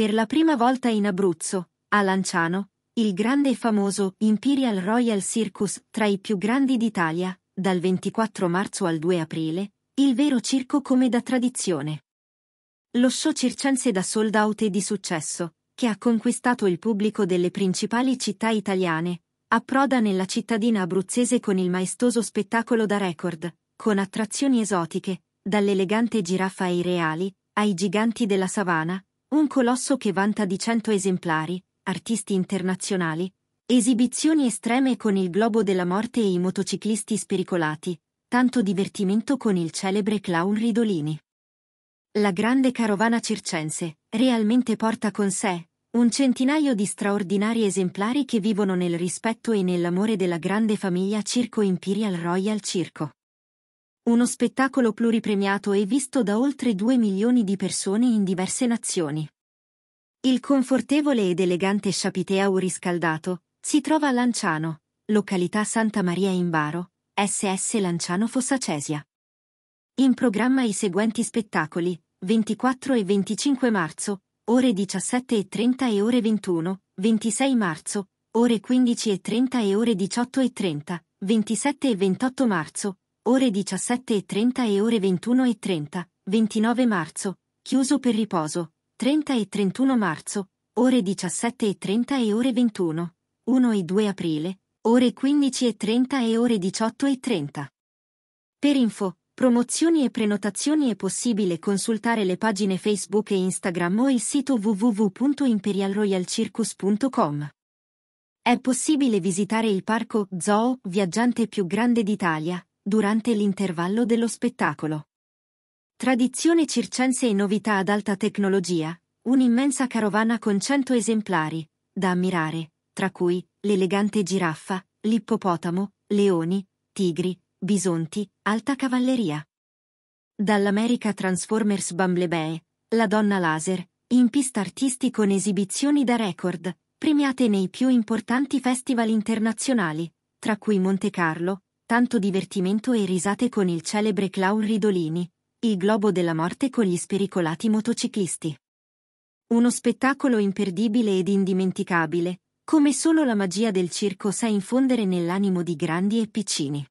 Per la prima volta in Abruzzo, a Lanciano, il grande e famoso Imperial Royal Circus, tra i più grandi d'Italia, dal 24 marzo al 2 aprile, il vero circo come da tradizione. Lo show circense da sold out e di successo, che ha conquistato il pubblico delle principali città italiane, approda nella cittadina abruzzese con il maestoso spettacolo da record, con attrazioni esotiche, dall'elegante giraffa ai reali, ai giganti della savana, un colosso che vanta di cento esemplari, artisti internazionali, esibizioni estreme con il globo della morte e i motociclisti spericolati, tanto divertimento con il celebre clown Ridolini. La grande carovana circense realmente porta con sé un centinaio di straordinari esemplari che vivono nel rispetto e nell'amore della grande famiglia Circo Imperial Royal Circo. Uno spettacolo pluripremiato e visto da oltre 2 milioni di persone in diverse nazioni. Il confortevole ed elegante Chapiteau riscaldato si trova a Lanciano, località Santa Maria in Baro, SS Lanciano Fossacesia. In programma i seguenti spettacoli, 24 e 25 marzo, ore 17 e 30 e ore 21, 26 marzo, ore 15 e 30 e ore 18 e 30, 27 e 28 marzo, ore 17.30 e ore 21.30, 29 marzo, chiuso per riposo, 30 e 31 marzo, ore 17.30 e ore 21, 1 e 2 aprile, ore 15.30 e ore 18.30. Per info, promozioni e prenotazioni è possibile consultare le pagine Facebook e Instagram o il sito www.imperialroyalcircus.com. È possibile visitare il parco zoo viaggiante più grande d'Italia, durante l'intervallo dello spettacolo. Tradizione circense e novità ad alta tecnologia, un'immensa carovana con cento esemplari, da ammirare, tra cui l'elegante giraffa, l'ippopotamo, leoni, tigri, bisonti, alta cavalleria. Dall'America Transformers Bumblebee, la donna laser, in pista artisti con esibizioni da record, premiate nei più importanti festival internazionali, tra cui Monte Carlo, tanto divertimento e risate con il celebre clown Ridolini, il globo della morte con gli spericolati motociclisti. Uno spettacolo imperdibile ed indimenticabile, come solo la magia del circo sa infondere nell'animo di grandi e piccini.